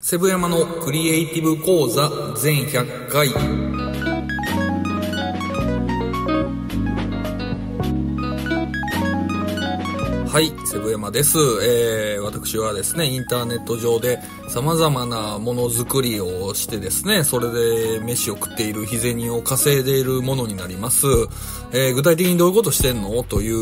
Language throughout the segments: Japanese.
セブヤマのクリエイティブ講座全100回はい、セブヤマです、えー、私はですね、インターネット上で様々なものづくりをしてですね、それで飯を食っている、日銭を稼いでいるものになります。えー、具体的にどういうことしてんのとい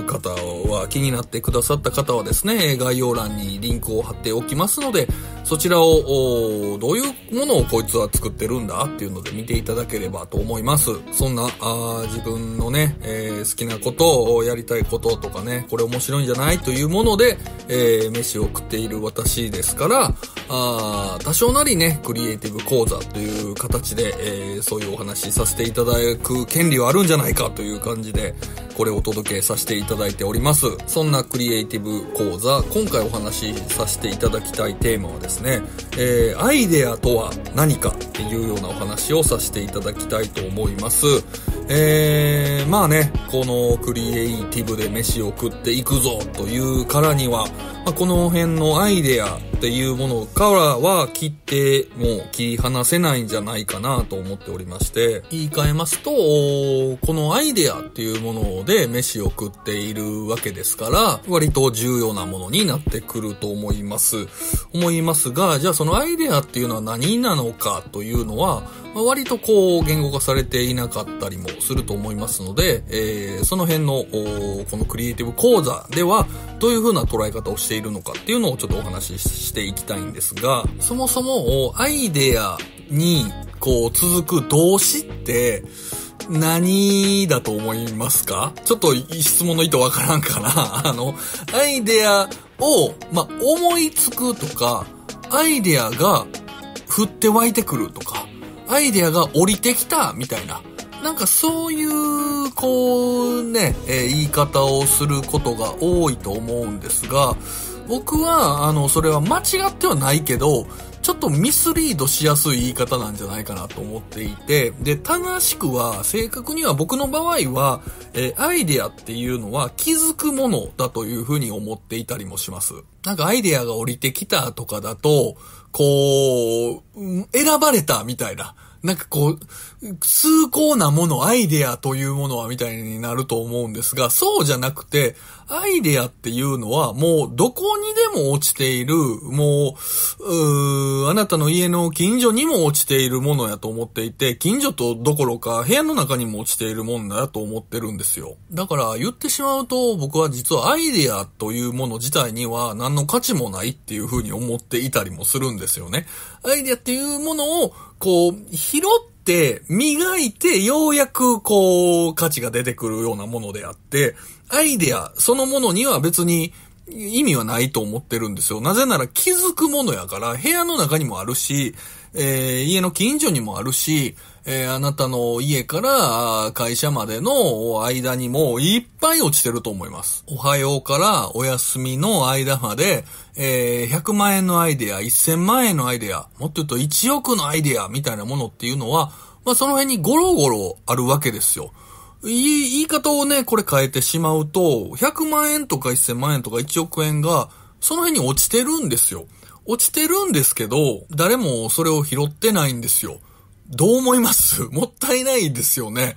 う方は、気になってくださった方はですね、概要欄にリンクを貼っておきますので、そちらを、どういうものをこいつは作ってるんだっていうので見ていただければと思います。そんな、あ自分のね、えー、好きなことをやりたいこととかね、これ面白いんじゃないというもので、えー、飯を食っている私ですから、あ多少なりね、クリエイティブ講座という形で、えー、そういうお話しさせていただく権利はあるんじゃないかという感じで、これをお届けさせていただいております。そんなクリエイティブ講座、今回お話しさせていただきたいテーマはですね、えー、アイデアとは何かっていうようなお話をさせていただきたいと思います。えー、まあね、このクリエイティブで飯を食っていくぞというからには、まあ、この辺のアイデアっていうものからは切ってもう切り離せないんじゃないかなと思っておりまして言い換えますとこのアイデアっていうもので飯を食っているわけですから割と重要なものになってくると思います思いますがじゃあそのアイデアっていうのは何なのかというのはまあ、割とこう言語化されていなかったりもすると思いますので、えー、その辺のこのクリエイティブ講座ではどういう風な捉え方をしているのかっていうのをちょっとお話ししていきたいんですが、そもそもアイデアにこう続く動詞って何だと思いますかちょっと質問の意図わからんかな あの、アイデアを、まあ、思いつくとか、アイデアが振って湧いてくるとか、アイデアが降りてきた、みたいな。なんかそういう、こうね、えー、言い方をすることが多いと思うんですが、僕は、あの、それは間違ってはないけど、ちょっとミスリードしやすい言い方なんじゃないかなと思っていて、で、正しくは、正確には僕の場合は、えー、アイデアっていうのは気づくものだというふうに思っていたりもします。なんかアイデアが降りてきたとかだと、こう、選ばれたみたいな。なんかこう、崇高なもの、アイデアというものはみたいになると思うんですが、そうじゃなくて、アイデアっていうのは、もうどこにでも落ちている、もう、うあなたの家の近所にも落ちているものやと思っていて、近所とどころか部屋の中にも落ちているもんだと思ってるんですよ。だから言ってしまうと、僕は実はアイデアというもの自体には何の価値もないっていうふうに思っていたりもするんですよね。アイデアっていうものを、こう、拾ってて、磨いて、ようやく、こう、価値が出てくるようなものであって、アイデアそのものには別に意味はないと思ってるんですよ。なぜなら気づくものやから、部屋の中にもあるし、えー、家の近所にもあるし、えー、あなたの家から会社までの間にもいっぱい落ちてると思います。おはようからお休みの間まで、えー、100万円のアイデア、1000万円のアイデア、もっと言うと1億のアイデアみたいなものっていうのは、まあ、その辺にゴロゴロあるわけですよ。言い方をね、これ変えてしまうと、100万円とか1000万円とか1億円が、その辺に落ちてるんですよ。落ちてるんですけど、誰もそれを拾ってないんですよ。どう思います もったいないですよね。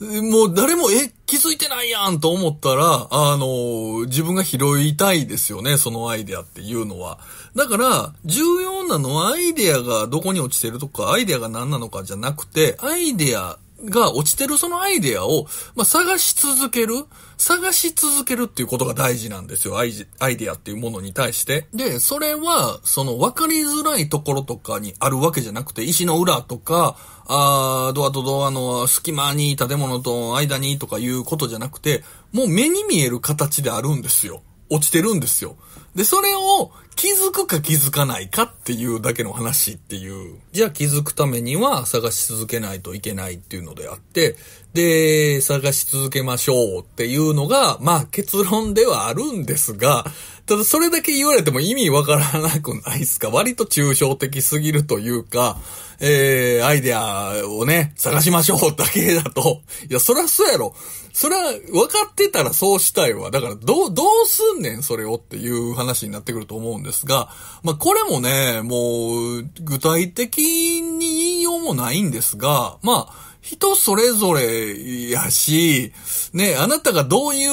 もう誰も、え、気づいてないやんと思ったら、あの、自分が拾いたいですよね、そのアイデアっていうのは。だから、重要なのはアイデアがどこに落ちてるとか、アイデアが何なのかじゃなくて、アイデアが落ちてるそのアイデアを、まあ、探し続ける探し続けるっていうことが大事なんですよ。アイアイデアっていうものに対して。で、それは、その分かりづらいところとかにあるわけじゃなくて、石の裏とか、あドアとドアの隙間に建物と間にとかいうことじゃなくて、もう目に見える形であるんですよ。落ちてるんですよ。で、それを気づくか気づかないかっていうだけの話っていう。じゃあ気づくためには探し続けないといけないっていうのであって、で、探し続けましょうっていうのが、まあ結論ではあるんですが、ただそれだけ言われても意味わからなくないですか割と抽象的すぎるというか、えー、アイデアをね、探しましょうだけだと。いや、そらそうやろ。そら、分かってたらそうしたいわ。だから、どう、どうすんねん、それをっていう話話になってくると思うんですが、まあ、これもね、もう、具体的に言いようもないんですが、まあ、人それぞれやし、ね、あなたがどうい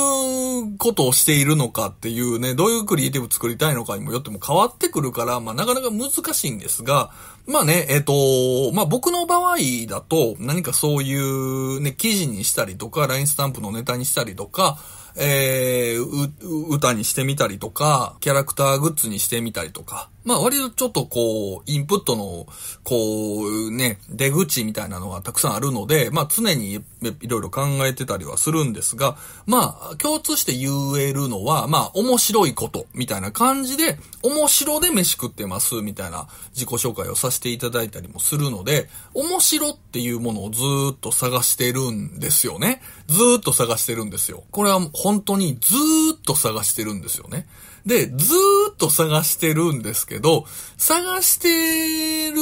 うことをしているのかっていうね、どういうクリエイティブ作りたいのかにもよっても変わってくるから、まあなかなか難しいんですが、まあね、えっ、ー、と、まあ僕の場合だと何かそういうね、記事にしたりとか、LINE スタンプのネタにしたりとか、えー、歌にしてみたりとか、キャラクターグッズにしてみたりとか、まあ割とちょっとこう、インプットの、こうね、出口みたいなのがたくさんあるので、まあ常にいろいろ考えてたりはするんですが、まあ共通して言えるのは、まあ面白いことみたいな感じで、面白で飯食ってますみたいな自己紹介をさせていただいたりもするので、面白っていうものをずっと探してるんですよね。ずっと探してるんですよ。これは本当にずっと探してるんですよね。で、ずーっと探してるんですけど、探してる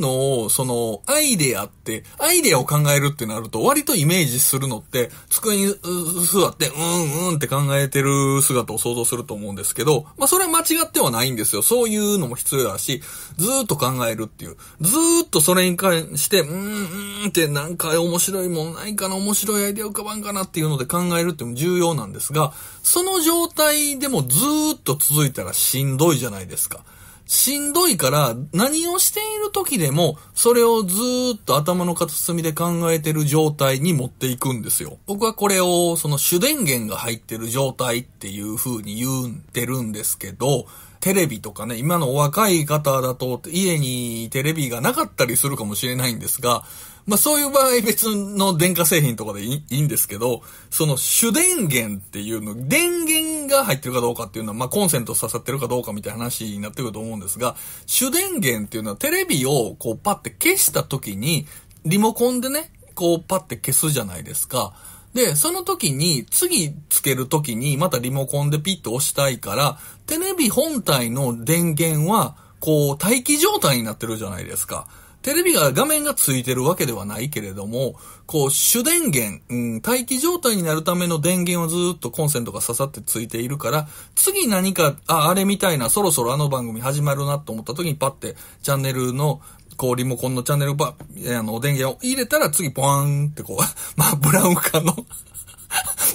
のを、その、アイデアって、アイデアを考えるってなると、割とイメージするのって、机に座って、うんうんって考えてる姿を想像すると思うんですけど、まあそれは間違ってはないんですよ。そういうのも必要だし、ずーっと考えるっていう。ずーっとそれに関して、うんうんってなんか面白いもんないかな、面白いアイデア浮かばんかなっていうので考えるっても重要なんですが、その状態でもずーっとずっと続いたらしんどいじゃないですか。しんどいから、何をしている時でも、それをずっと頭の片隅で考えてる状態に持っていくんですよ。僕はこれを、その主電源が入ってる状態っていう風に言ってるんですけど、テレビとかね、今のお若い方だと、家にテレビがなかったりするかもしれないんですが、まあそういう場合別の電化製品とかでいいんですけど、その主電源っていうの、電源が入ってるかどうかっていうのは、まあ、コンセント刺さってるかどうかみたいな話になってくると思うんですが、主電源っていうのはテレビをこうパって消した時に、リモコンでね、こうパって消すじゃないですか。で、その時に、次つける時に、またリモコンでピッと押したいから、テレビ本体の電源は、こう、待機状態になってるじゃないですか。テレビが画面がついてるわけではないけれども、こう、主電源、うん、待機状態になるための電源をずっとコンセントが刺さってついているから、次何か、あ、あれみたいな、そろそろあの番組始まるなと思った時にパッて、チャンネルの、こう、リモコンのチャンネルば、あの、電源を入れたら次、ポワーンってこう、まあ、ブラウン化の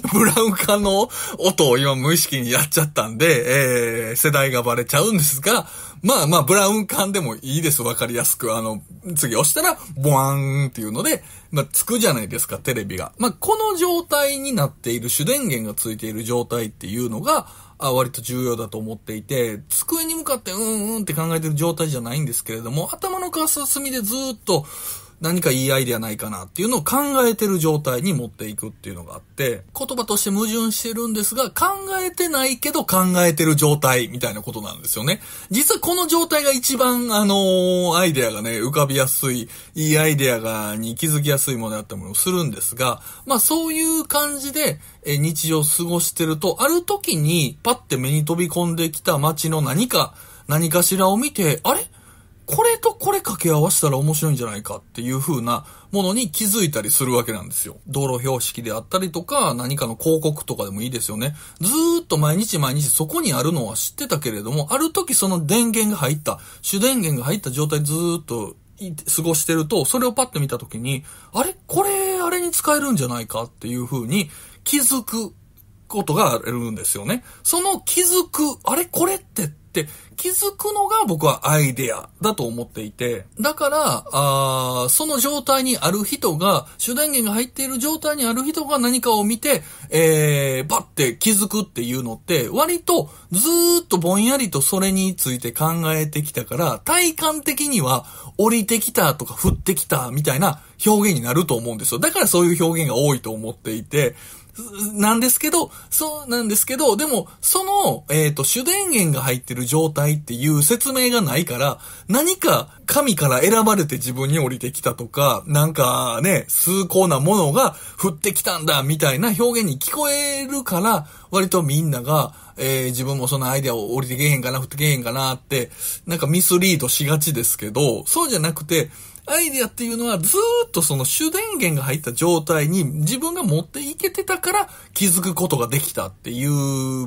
ブラウン管の音を今無意識にやっちゃったんで、えー、世代がバレちゃうんですが、まあまあ、ブラウン管でもいいです、わかりやすく。あの、次押したら、ボワーンっていうので、まあ、つくじゃないですか、テレビが。まあ、この状態になっている、主電源がついている状態っていうのが、あ割と重要だと思っていて、机に向かってうんうんって考えてる状態じゃないんですけれども、頭の片隅でずっと、何かいいアイディアないかなっていうのを考えてる状態に持っていくっていうのがあって、言葉として矛盾してるんですが、考えてないけど考えてる状態みたいなことなんですよね。実はこの状態が一番、あのー、アイディアがね、浮かびやすい、いいアイディアが、に気づきやすいものやったものをするんですが、まあそういう感じで、え日常を過ごしてると、ある時にパッて目に飛び込んできた街の何か、何かしらを見て、あれこれとこれ掛け合わせたら面白いんじゃないかっていう風なものに気づいたりするわけなんですよ。道路標識であったりとか、何かの広告とかでもいいですよね。ずーっと毎日毎日そこにあるのは知ってたけれども、ある時その電源が入った、主電源が入った状態ずーっと過ごしてると、それをパッと見た時に、あれこれ、あれに使えるんじゃないかっていう風に気づくことがあるんですよね。その気づく、あれこれってって気づくのが僕はアイデアだと思っていて、だから、あその状態にある人が、主電源が入っている状態にある人が何かを見て、えー、バッて気づくっていうのって、割とずーっとぼんやりとそれについて考えてきたから、体感的には降りてきたとか降ってきたみたいな表現になると思うんですよ。だからそういう表現が多いと思っていて、なんですけど、そうなんですけど、でも、その、えっ、ー、と、主電源が入ってる状態っていう説明がないから、何か神から選ばれて自分に降りてきたとか、なんかね、崇高なものが降ってきたんだ、みたいな表現に聞こえるから、割とみんなが、えー、自分もそのアイデアを降りてけへんかな、降ってけへんかなって、なんかミスリードしがちですけど、そうじゃなくて、アイディアっていうのはずっとその主電源が入った状態に自分が持っていけてたから気づくことができたっていう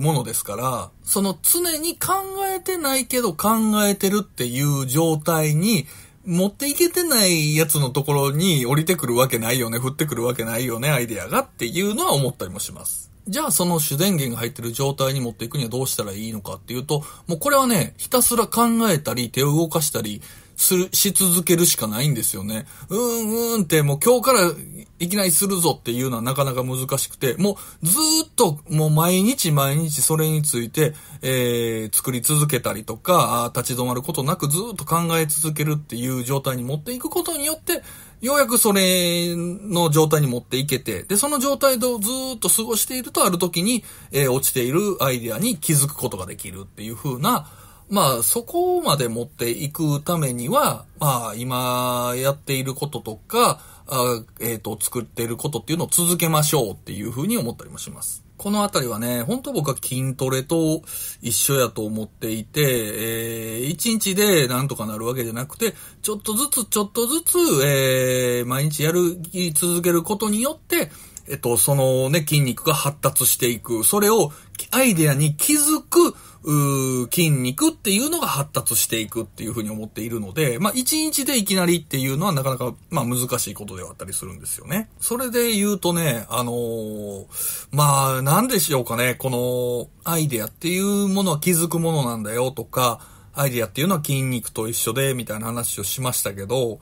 ものですから、その常に考えてないけど考えてるっていう状態に持っていけてないやつのところに降りてくるわけないよね、降ってくるわけないよね、アイディアがっていうのは思ったりもします。じゃあその主電源が入ってる状態に持っていくにはどうしたらいいのかっていうと、もうこれはね、ひたすら考えたり、手を動かしたり、する、し続けるしかないんですよね。うんうんってもう今日からいきなりするぞっていうのはなかなか難しくて、もうずっともう毎日毎日それについて、えー、作り続けたりとか、立ち止まることなくずっと考え続けるっていう状態に持っていくことによって、ようやくそれの状態に持っていけて、で、その状態でずっと過ごしているとある時に、えー、落ちているアイデアに気づくことができるっていう風な、まあ、そこまで持っていくためには、まあ、今やっていることとか、あえっ、ー、と、作っていることっていうのを続けましょうっていうふうに思ったりもします。このあたりはね、本当僕は筋トレと一緒やと思っていて、えー、一日でなんとかなるわけじゃなくて、ちょっとずつちょっとずつ、えー、毎日やる、続けることによって、えっと、そのね、筋肉が発達していく。それをアイデアに気づく、うー、筋肉っていうのが発達していくっていうふうに思っているので、まあ1日でいきなりっていうのはなかなか、まあ難しいことではあったりするんですよね。それで言うとね、あのー、まあなんでしょうかね、このアイデアっていうものは気づくものなんだよとか、アイデアっていうのは筋肉と一緒で、みたいな話をしましたけど、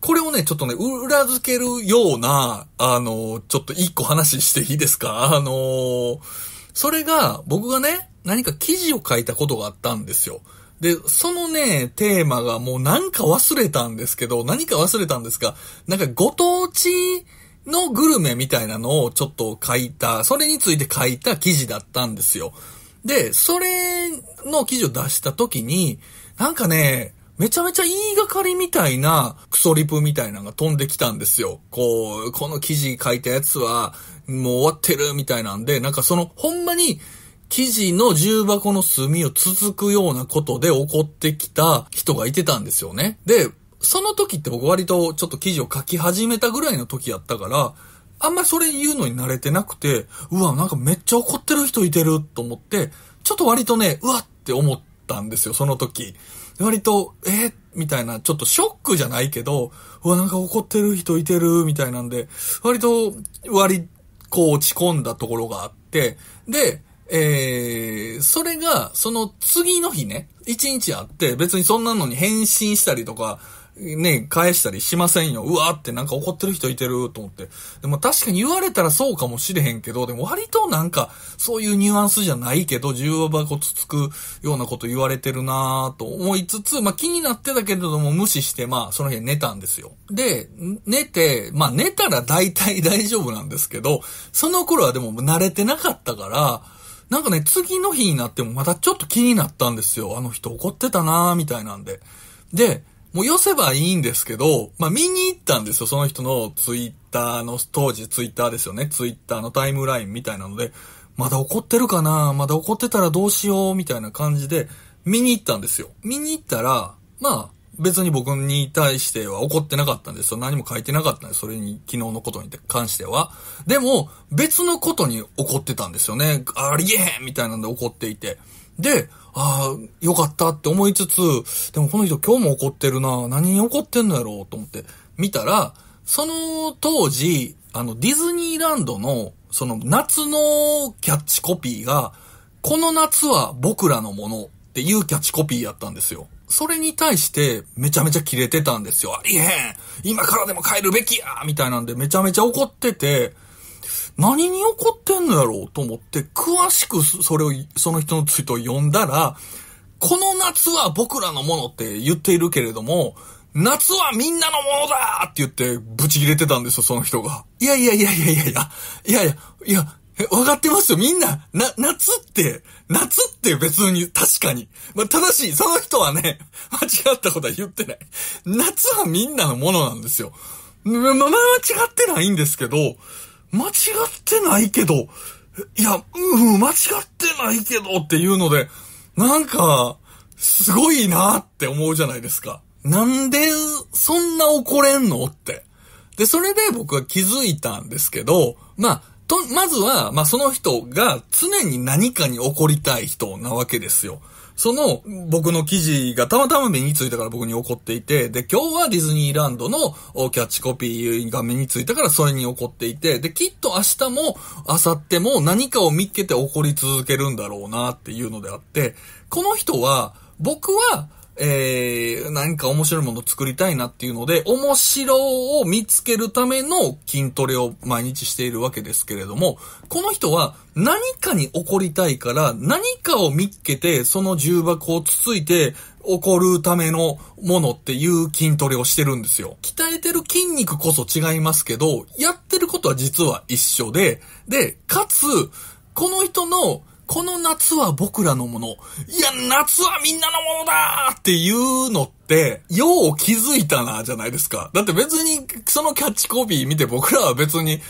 これをね、ちょっとね、裏付けるような、あの、ちょっと一個話していいですかあの、それが、僕がね、何か記事を書いたことがあったんですよ。で、そのね、テーマがもうなんか忘れたんですけど、何か忘れたんですが、なんかご当地のグルメみたいなのをちょっと書いた、それについて書いた記事だったんですよ。で、それの記事を出した時に、なんかね、めちゃめちゃ言いがかりみたいなクソリプみたいなのが飛んできたんですよ。こう、この記事書いたやつは、もう終わってるみたいなんで、なんかその、ほんまに、生地の重箱の隅を続くようなことで怒ってきた人がいてたんですよね。で、その時って僕割とちょっと記事を書き始めたぐらいの時やったから、あんまりそれ言うのに慣れてなくて、うわ、なんかめっちゃ怒ってる人いてると思って、ちょっと割とね、うわって思ったんですよ、その時。割と、えー、みたいな、ちょっとショックじゃないけど、うわ、なんか怒ってる人いてる、みたいなんで、割と、割、こう落ち込んだところがあって、で、えー、それが、その次の日ね、一日あって、別にそんなのに返信したりとか、ね、返したりしませんよ。うわーってなんか怒ってる人いてると思って。でも確かに言われたらそうかもしれへんけど、でも割となんかそういうニュアンスじゃないけど、重箱つつくようなこと言われてるなーと思いつつ、まあ気になってたけれども無視して、まあその日寝たんですよ。で、寝て、まあ寝たら大体大丈夫なんですけど、その頃はでも慣れてなかったから、なんかね、次の日になってもまたちょっと気になったんですよ。あの人怒ってたなーみたいなんで。で、もう寄せばいいんですけど、まあ見に行ったんですよ。その人のツイッターの、当時ツイッターですよね。ツイッターのタイムラインみたいなので、まだ怒ってるかなまだ怒ってたらどうしようみたいな感じで、見に行ったんですよ。見に行ったら、まあ、別に僕に対しては怒ってなかったんですよ。何も書いてなかったんです。それに、昨日のことに関しては。でも、別のことに怒ってたんですよね。ありえへんみたいなんで怒っていて。で、ああ、よかったって思いつつ、でもこの人今日も怒ってるな。何に怒ってんのやろうと思って見たら、その当時、あの、ディズニーランドの、その夏のキャッチコピーが、この夏は僕らのものっていうキャッチコピーやったんですよ。それに対して、めちゃめちゃキレてたんですよ。ありえへん今からでも帰るべきやみたいなんで、めちゃめちゃ怒ってて、何に怒ってんのやろうと思って、詳しくそれを、その人のツイートを読んだら、この夏は僕らのものって言っているけれども、夏はみんなのものだって言って、ブチ切れてたんですよ、その人が。いやいやいやいやいやいや、いやいや、いや、わかってますよ、みんな、な、夏って、夏って別に、確かに。まあ、正しい。その人はね、間違ったことは言ってない。夏はみんなのものなんですよ。ま、間違ってないんですけど、間違ってないけど、いや、うん、間違ってないけどっていうので、なんか、すごいなって思うじゃないですか。なんで、そんな怒れんのって。で、それで僕は気づいたんですけど、まあ、と、まずは、まあ、その人が常に何かに怒りたい人なわけですよ。その、僕の記事がたまたま目についたから僕に怒っていて、で、今日はディズニーランドのキャッチコピーが目についたからそれに怒っていて、で、きっと明日も、明後日も何かを見つけて怒り続けるんだろうなっていうのであって、この人は、僕は、えー、何か面白いもの作りたいなっていうので、面白を見つけるための筋トレを毎日しているわけですけれども、この人は何かに起こりたいから、何かを見つけて、その重箱をつついて、起こるためのものっていう筋トレをしてるんですよ。鍛えてる筋肉こそ違いますけど、やってることは実は一緒で、で、かつ、この人のこの夏は僕らのもの。いや、夏はみんなのものだっていうのって、よう気づいたな、じゃないですか。だって別に、そのキャッチコピー見て僕らは別に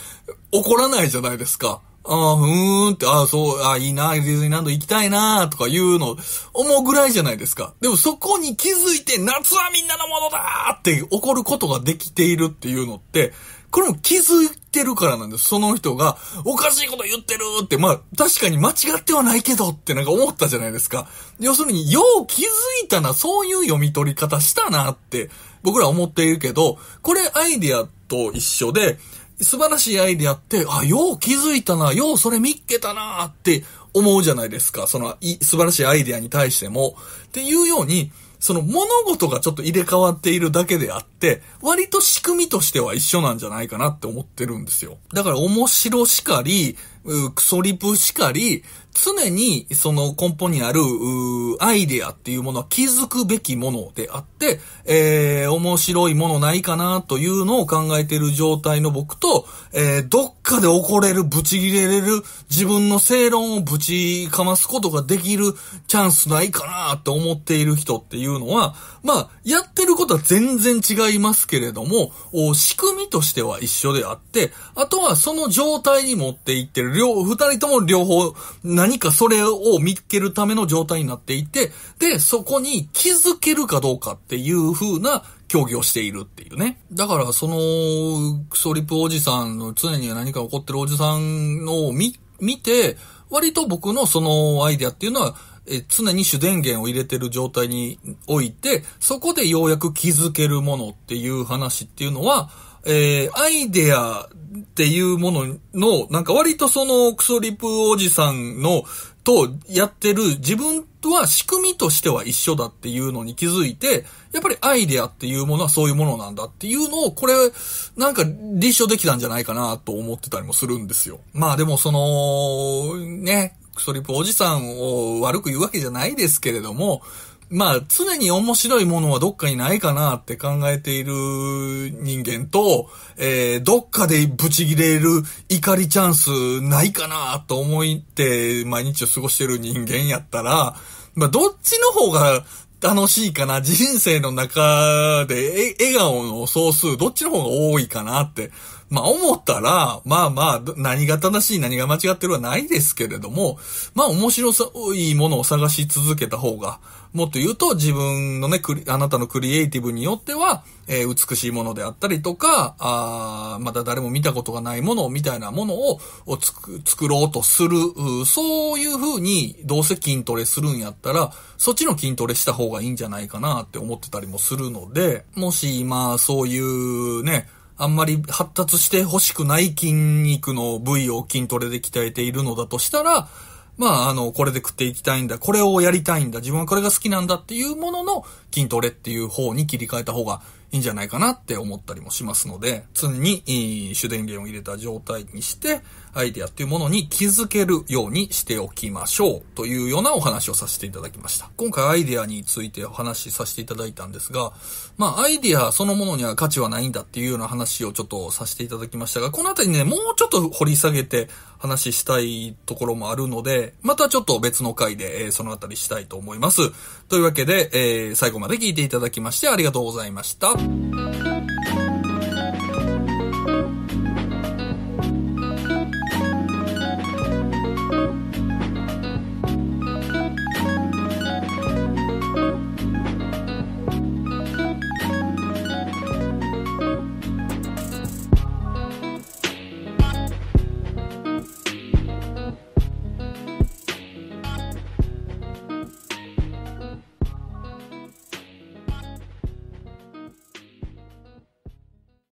怒らないじゃないですか。ああ、ふーんって、ああ、そう、ああ、いいな、ディズニーランド行きたいな、とか言うの、思うぐらいじゃないですか。でもそこに気づいて、夏はみんなのものだって怒ることができているっていうのって、これも気づってるからなんです。その人が、おかしいこと言ってるって、まあ、確かに間違ってはないけどってなんか思ったじゃないですか。要するに、よう気づいたな、そういう読み取り方したなって、僕ら思っているけど、これアイディアと一緒で、素晴らしいアイディアって、あ、よう気づいたな、ようそれ見っけたなって思うじゃないですか。その、素晴らしいアイディアに対しても。っていうように、その物事がちょっと入れ替わっているだけであって、割と仕組みとしては一緒なんじゃないかなって思ってるんですよ。だから面白しかり、クソリプしかり、常にその根本にある、アイデアっていうものは気づくべきものであって、、えー、面白いものないかなというのを考えている状態の僕と、えー、どっかで怒れる、ブチ切れれる、自分の正論をぶちかますことができるチャンスないかなって思っている人っていうのは、まあ、やってることは全然違いますけれども、仕組みとしては一緒であって、あとはその状態に持っていってる、両、二人とも両方何かそれを見つけるための状態になっていて、で、そこに気づけるかどうかっていう風な競技をしているっていうね。だから、その、クソリップおじさんの常に何か起こってるおじさんのを見、見て、割と僕のそのアイデアっていうのは、え常に主電源を入れてる状態において、そこでようやく気づけるものっていう話っていうのは、えー、アイデアっていうものの、なんか割とそのクソリプおじさんのとやってる自分とは仕組みとしては一緒だっていうのに気づいて、やっぱりアイデアっていうものはそういうものなんだっていうのを、これ、なんか立証できたんじゃないかなと思ってたりもするんですよ。まあでもその、ね、クソリップおじさんを悪く言うわけじゃないですけれども、まあ、常に面白いものはどっかにないかなって考えている人間と、えー、どっかでブチギレる怒りチャンスないかなと思って毎日を過ごしてる人間やったら、まあ、どっちの方が楽しいかな人生の中で、え、笑顔の総数、どっちの方が多いかなって。まあ思ったら、まあまあ、何が正しい、何が間違ってるはないですけれども、まあ面白さ、いいものを探し続けた方が、もっと言うと自分のね、あなたのクリエイティブによっては、えー、美しいものであったりとか、ああ、まだ誰も見たことがないものみたいなものををつく作ろうとする、そういう風にどうせ筋トレするんやったら、そっちの筋トレした方がいいんじゃないかなって思ってたりもするので、もし今そういうね、あんまり発達して欲しくない筋肉の部位を筋トレで鍛えているのだとしたら、まあ、あの、これで食っていきたいんだ、これをやりたいんだ、自分はこれが好きなんだっていうものの筋トレっていう方に切り替えた方がいいんじゃないかなって思ったりもしますので、常に主電源を入れた状態にして、アイデアっていうものに気づけるようにしておきましょうというようなお話をさせていただきました。今回アイデアについてお話しさせていただいたんですが、まあアイデアそのものには価値はないんだっていうような話をちょっとさせていただきましたが、このあたりね、もうちょっと掘り下げて話したいところもあるので、またちょっと別の回で、えー、そのあたりしたいと思います。というわけで、えー、最後まで聞いていただきましてありがとうございました。